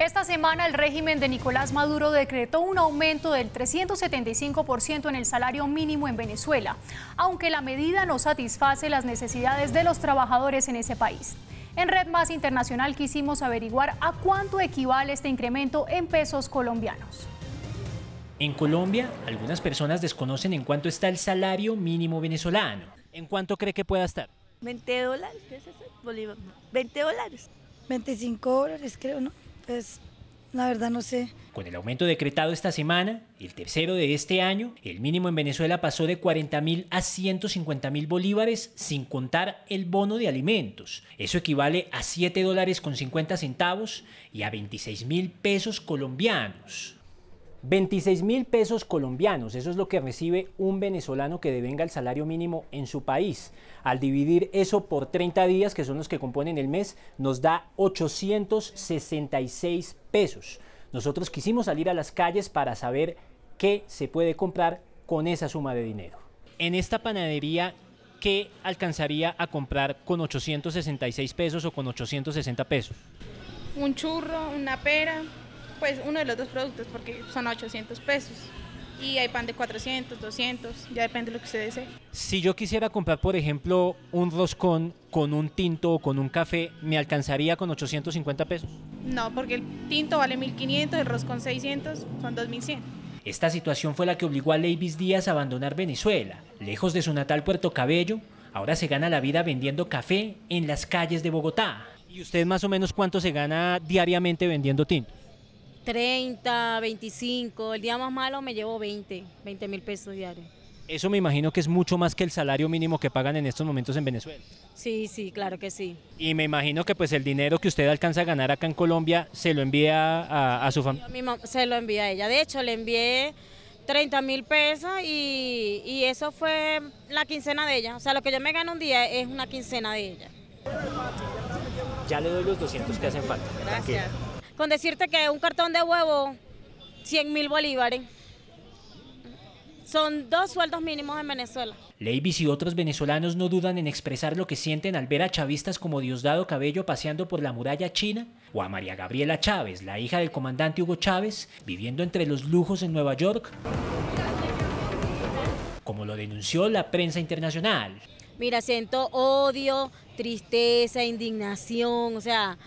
Esta semana el régimen de Nicolás Maduro decretó un aumento del 375% en el salario mínimo en Venezuela, aunque la medida no satisface las necesidades de los trabajadores en ese país. En Red Más Internacional quisimos averiguar a cuánto equivale este incremento en pesos colombianos. En Colombia, algunas personas desconocen en cuánto está el salario mínimo venezolano. ¿En cuánto cree que pueda estar? 20 dólares, Bolívar. 20 dólares. 25 dólares, creo, ¿no? Pues la verdad no sé. Con el aumento decretado esta semana, el tercero de este año, el mínimo en Venezuela pasó de 40 mil a 150 mil bolívares sin contar el bono de alimentos. Eso equivale a 7 dólares con 50 centavos y a 26 mil pesos colombianos. 26 mil pesos colombianos, eso es lo que recibe un venezolano que devenga el salario mínimo en su país. Al dividir eso por 30 días, que son los que componen el mes, nos da 866 pesos. Nosotros quisimos salir a las calles para saber qué se puede comprar con esa suma de dinero. En esta panadería, ¿qué alcanzaría a comprar con 866 pesos o con 860 pesos? Un churro, una pera, pues uno de los dos productos porque son 800 pesos. Y hay pan de 400, 200, ya depende de lo que usted desee. Si yo quisiera comprar, por ejemplo, un roscón con un tinto o con un café, ¿me alcanzaría con 850 pesos? No, porque el tinto vale 1500, el roscón 600, son 2100. Esta situación fue la que obligó a Leibis Díaz a abandonar Venezuela. Lejos de su natal Puerto Cabello, ahora se gana la vida vendiendo café en las calles de Bogotá. ¿Y usted más o menos cuánto se gana diariamente vendiendo tinto? 30, 25, el día más malo me llevo 20, 20 mil pesos diarios. Eso me imagino que es mucho más que el salario mínimo que pagan en estos momentos en Venezuela. Sí, sí, claro que sí. Y me imagino que pues el dinero que usted alcanza a ganar acá en Colombia se lo envía a, su familia. Se lo envía a ella. De hecho, le envié 30 mil pesos y, eso fue la quincena de ella. O sea, lo que yo me gano un día es una quincena de ella. Ya le doy los 200 que hacen falta. Gracias con decirte que un cartón de huevo, 100 mil bolívares. Son dos sueldos mínimos en Venezuela. Leibis y otros venezolanos no dudan en expresar lo que sienten al ver a chavistas como Diosdado Cabello paseando por la muralla china o a María Gabriela Chávez, la hija del comandante Hugo Chávez, viviendo entre los lujos en Nueva York, como lo denunció la prensa internacional. Mira, siento odio, tristeza, indignación, o sea,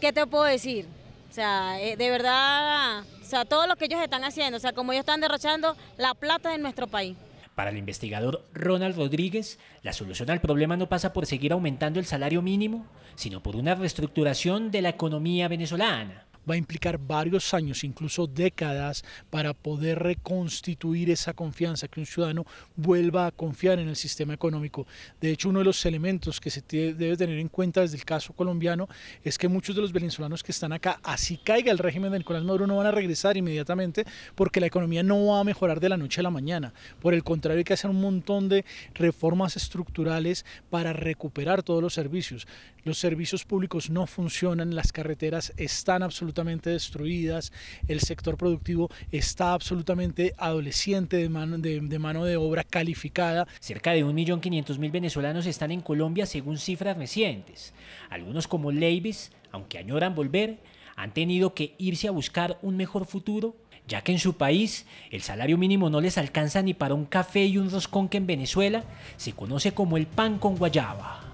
¿qué te puedo decir? O sea, eh, de verdad, o sea, todo lo que ellos están haciendo, o sea, como ellos están derrochando la plata de nuestro país. Para el investigador Ronald Rodríguez, la solución al problema no pasa por seguir aumentando el salario mínimo, sino por una reestructuración de la economía venezolana va a implicar varios años, incluso décadas, para poder reconstituir esa confianza, que un ciudadano vuelva a confiar en el sistema económico. De hecho, uno de los elementos que se debe tener en cuenta desde el caso colombiano es que muchos de los venezolanos que están acá, así caiga el régimen de Nicolás Maduro, no van a regresar inmediatamente porque la economía no va a mejorar de la noche a la mañana. Por el contrario, hay que hacer un montón de reformas estructurales para recuperar todos los servicios. Los servicios públicos no funcionan, las carreteras están absolutamente absolutamente destruidas, el sector productivo está absolutamente adolescente, de mano de, mano de obra calificada. Cerca de 1.500.000 venezolanos están en Colombia según cifras recientes. Algunos como Leibis, aunque añoran volver, han tenido que irse a buscar un mejor futuro ya que en su país el salario mínimo no les alcanza ni para un café y un roscón que en Venezuela se conoce como el pan con guayaba.